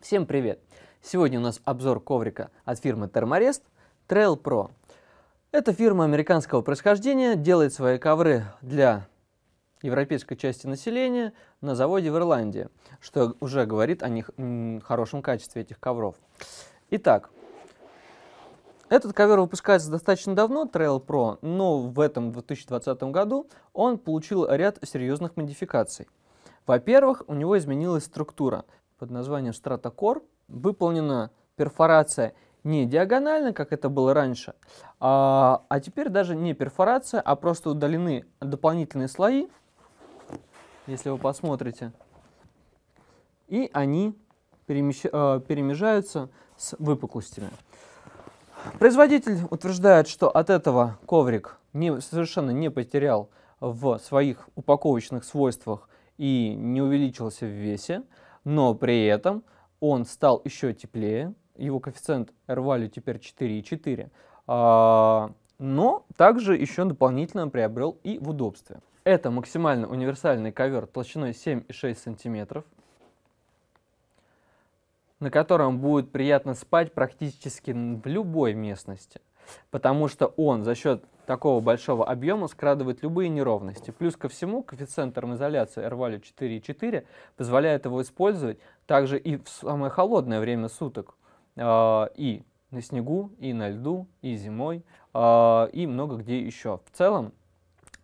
Всем привет! Сегодня у нас обзор коврика от фирмы Thermarest Trail Pro. Эта фирма американского происхождения делает свои ковры для европейской части населения на заводе в Ирландии, что уже говорит о них хорошем качестве этих ковров. Итак, этот ковер выпускается достаточно давно, Trail Pro, но в этом 2020 году он получил ряд серьезных модификаций. Во-первых, у него изменилась структура под названием стратокор выполнена перфорация не диагонально, как это было раньше, а, а теперь даже не перфорация, а просто удалены дополнительные слои, если вы посмотрите, и они перемещ, э, перемежаются с выпуклостями. Производитель утверждает, что от этого коврик не, совершенно не потерял в своих упаковочных свойствах и не увеличился в весе но при этом он стал еще теплее, его коэффициент R-value теперь 4,4, а, но также еще дополнительно приобрел и в удобстве. Это максимально универсальный ковер толщиной 7,6 см, на котором будет приятно спать практически в любой местности, потому что он за счет такого большого объема скрадывает любые неровности. Плюс ко всему, коэффициент термоизоляции R-value 4,4 позволяет его использовать также и в самое холодное время суток, э, и на снегу, и на льду, и зимой, э, и много где еще. В целом,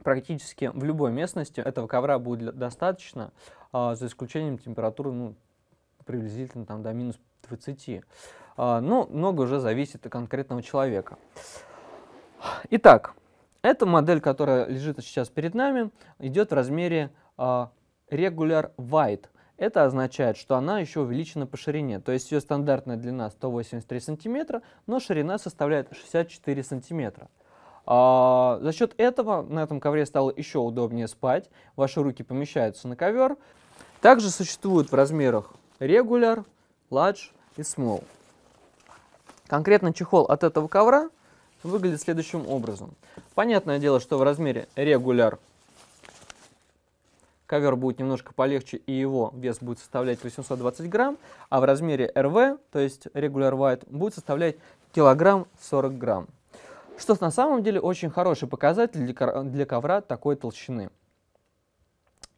практически в любой местности этого ковра будет достаточно, э, за исключением температуры ну, приблизительно там, до минус 20. но ну, много уже зависит от конкретного человека. Итак, эта модель, которая лежит сейчас перед нами, идет в размере э, regular wide. Это означает, что она еще увеличена по ширине, то есть ее стандартная длина 183 см, но ширина составляет 64 см. А, за счет этого на этом ковре стало еще удобнее спать, ваши руки помещаются на ковер. Также существуют в размерах Regular, Large и Small. Конкретно чехол от этого ковра – выглядит следующим образом. Понятное дело, что в размере регуляр ковер будет немножко полегче и его вес будет составлять 820 грамм, а в размере РВ, то есть регуляр White, будет составлять килограмм 40 грамм. Что на самом деле очень хороший показатель для ковра такой толщины.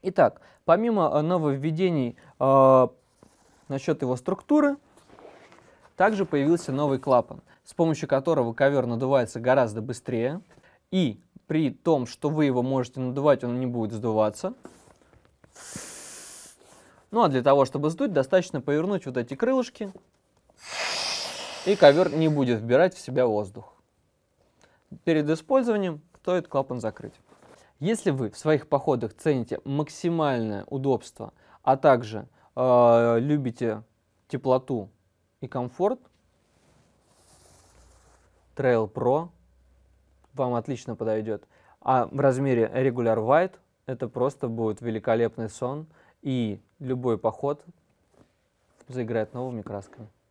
Итак, помимо нововведений э, насчет его структуры, также появился новый клапан, с помощью которого ковер надувается гораздо быстрее. И при том, что вы его можете надувать, он не будет сдуваться. Ну а для того, чтобы сдуть, достаточно повернуть вот эти крылышки, и ковер не будет вбирать в себя воздух. Перед использованием стоит клапан закрыть. Если вы в своих походах цените максимальное удобство, а также э, любите теплоту и комфорт. Trail Pro вам отлично подойдет. А в размере Regular White это просто будет великолепный сон, и любой поход заиграет новыми красками.